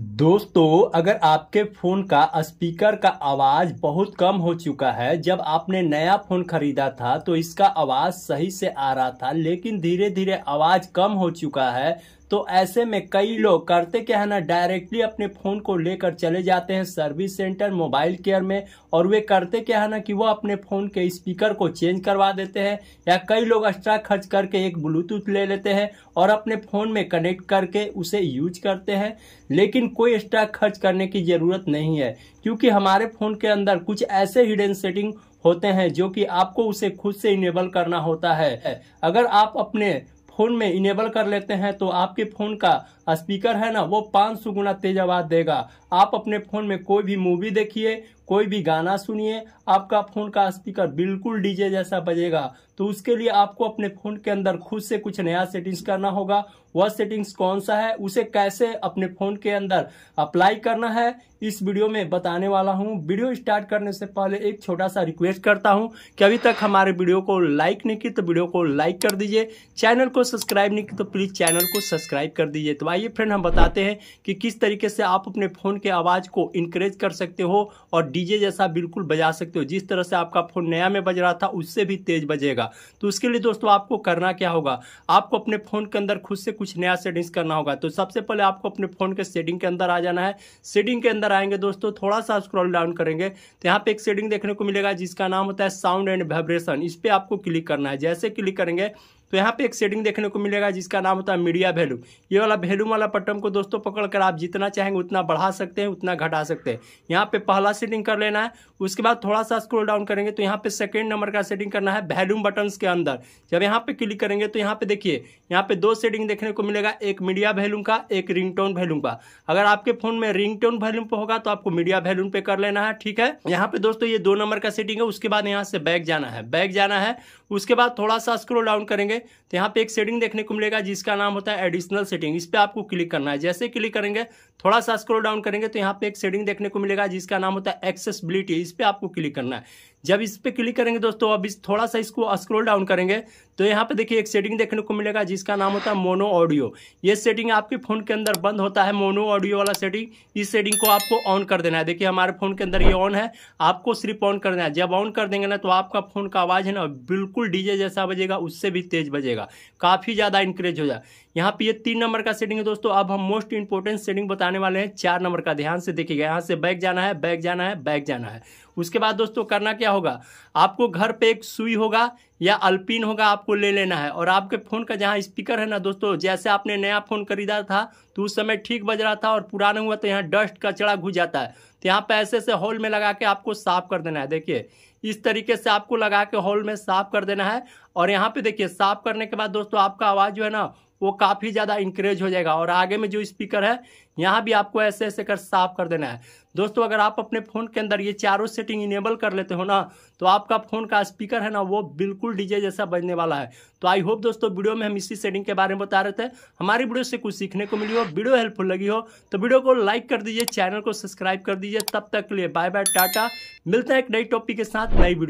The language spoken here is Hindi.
दोस्तों अगर आपके फ़ोन का स्पीकर का आवाज़ बहुत कम हो चुका है जब आपने नया फ़ोन खरीदा था तो इसका आवाज़ सही से आ रहा था लेकिन धीरे धीरे आवाज़ कम हो चुका है तो ऐसे में कई लोग करते क्या है ना डायरेक्टली अपने फ़ोन को लेकर चले जाते हैं सर्विस सेंटर मोबाइल केयर में और वे करते क्या है ना कि वो अपने फ़ोन के स्पीकर को चेंज करवा देते हैं या कई लोग एक्स्ट्रा खर्च करके एक ब्लूटूथ ले लेते हैं और अपने फ़ोन में कनेक्ट करके उसे यूज करते हैं लेकिन कोई एक्स्ट्रा खर्च करने की ज़रूरत नहीं है क्योंकि हमारे फ़ोन के अंदर कुछ ऐसे हिडन सेटिंग होते हैं जो कि आपको उसे खुद से इनेबल करना होता है अगर आप अपने फ़ोन में इनेबल कर लेते हैं तो आपके फ़ोन का स्पीकर है ना वो पाँच सौ गुना तेज आवाज़ देगा आप अपने फ़ोन में कोई भी मूवी देखिए कोई भी गाना सुनिए आपका फ़ोन का स्पीकर बिल्कुल डीजे जैसा बजेगा तो उसके लिए आपको अपने फ़ोन के अंदर खुद से कुछ नया सेटिंग्स करना होगा वह सेटिंग्स कौन सा है उसे कैसे अपने फ़ोन के अंदर अप्लाई करना है इस वीडियो में बताने वाला हूँ वीडियो स्टार्ट करने से पहले एक छोटा सा रिक्वेस्ट करता हूँ कि अभी तक हमारे वीडियो को लाइक नहीं की तो वीडियो को लाइक कर दीजिए चैनल को सब्सक्राइब नहीं की तो प्लीज़ चैनल को सब्सक्राइब कर दीजिए तो आइए आइए फ्रेंड हम बताते हैं कि किस तरीके से आप अपने फ़ोन के आवाज़ को इनक्रेज कर सकते हो और डीजे जैसा बिल्कुल बजा सकते हो जिस तरह से आपका फ़ोन नया में बज रहा था उससे भी तेज़ बजेगा तो उसके लिए दोस्तों आपको करना क्या होगा आपको अपने फ़ोन के अंदर खुद से कुछ नया सेटिंग्स करना होगा तो सबसे पहले आपको अपने फ़ोन के सेटिंग के अंदर आ जाना है सेटिंग के अंदर आएंगे दोस्तों थोड़ा सा स्क्रॉल डाउन करेंगे तो यहाँ पे एक सेटिंग देखने को मिलेगा जिसका नाम होता है साउंड एंड वाइब्रेशन इस पर आपको क्लिक करना है जैसे क्लिक करेंगे तो यहाँ पे एक सेटिंग देखने को मिलेगा जिसका नाम होता है मीडिया वैल्यू ये वाला वैल्यू वाला बटन को दोस्तों पकड़ कर आप जितना चाहेंगे उतना बढ़ा सकते हैं उतना घटा सकते हैं यहाँ पे पहला सेटिंग कर लेना है उसके बाद थोड़ा सा स्क्रोल डाउन करेंगे तो यहाँ पे सेकेंड नंबर का सेटिंग करना है वैल्यूम बटन के अंदर जब यहाँ पे क्लिक करेंगे तो यहाँ पे देखिए यहाँ पे दो सेटिंग देखने को मिलेगा एक मीडिया वैल्यूम का एक रिंग वैल्यूम का अगर आपके फोन में रिंग टोन वैल्यूम होगा तो आपको मीडिया वैल्यूम पे कर लेना है ठीक है यहाँ पे दोस्तों ये दो नंबर का सेटिंग है उसके बाद यहाँ से बैग जाना है बैग जाना है उसके बाद थोड़ा सा स्क्रोल डाउन करेंगे तो यहाँ पे एक सेटिंग देखने को मिलेगा जिसका नाम होता है एडिशनल सेटिंग इस पर आपको क्लिक करना है जैसे क्लिक करेंगे थोड़ा सा स्क्रोल डाउन करेंगे तो यहाँ पे एक सेटिंग देखने को मिलेगा जिसका नाम होता है एक्सेसबिलिटी इस पर आपको क्लिक करना है जब इस पर क्लिक करेंगे दोस्तों अब इस थोड़ा सा इसको स्क्रोल डाउन करेंगे तो यहाँ पे देखिए एक सेटिंग देखने को मिलेगा जिसका नाम होता है मोनो ऑडियो ये सेटिंग आपके फ़ोन के अंदर बंद होता है मोनो ऑडियो वाला सेटिंग इस सेटिंग को आपको ऑन कर देना है देखिए हमारे फ़ोन के अंदर ये ऑन है आपको सिर्फ ऑन कर देना है जब ऑन कर देंगे ना तो आपका फ़ोन का आवाज़ है ना बिल्कुल डीजे जैसा बजेगा उससे भी तेज़ बजेगा काफ़ी ज़्यादा इंक्रेज हो जाए यहाँ पे ये तीन नंबर का सेटिंग है दोस्तों अब हम मोस्ट इंपोर्टेंट सेटिंग बताने वाले हैं चार नंबर का ध्यान से देखिएगा यहाँ से बैक जाना है बैक जाना है बैक जाना है उसके बाद दोस्तों करना क्या होगा आपको घर पे एक सुई होगा या अल्पिन होगा आपको ले लेना है और आपके फ़ोन का जहाँ स्पीकर है ना दोस्तों जैसे आपने नया फ़ोन खरीदा था तो उस समय ठीक बज रहा था और पुराना हुआ तो यहाँ डस्ट कचड़ा घुस जाता है तो यहाँ पे ऐसे ऐसे हॉल में लगा के आपको साफ कर देना है देखिए इस तरीके से आपको लगा के हॉल में साफ कर देना है और यहाँ पे देखिए साफ करने के बाद दोस्तों आपका आवाज़ जो है ना वो काफ़ी ज़्यादा इंक्रेज हो जाएगा और आगे में जो स्पीकर है यहाँ भी आपको ऐसे ऐसे कर साफ कर देना है दोस्तों अगर आप अपने फ़ोन के अंदर ये चारों सेटिंग इनेबल कर लेते हो ना तो आपका फ़ोन का स्पीकर है ना वो बिल्कुल डीजे जैसा बजने वाला है तो आई होप दोस्तों वीडियो में हम इसी सेटिंग के बारे में बता रहे थे हमारी वीडियो से कुछ सीखने को मिली हो वीडियो हेल्पफुल लगी हो तो वीडियो को लाइक कर दीजिए चैनल को सब्सक्राइब कर दीजिए तब तक के लिए बाय बाय टाटा मिलते हैं एक नई टॉपिक के साथ नई वीडियो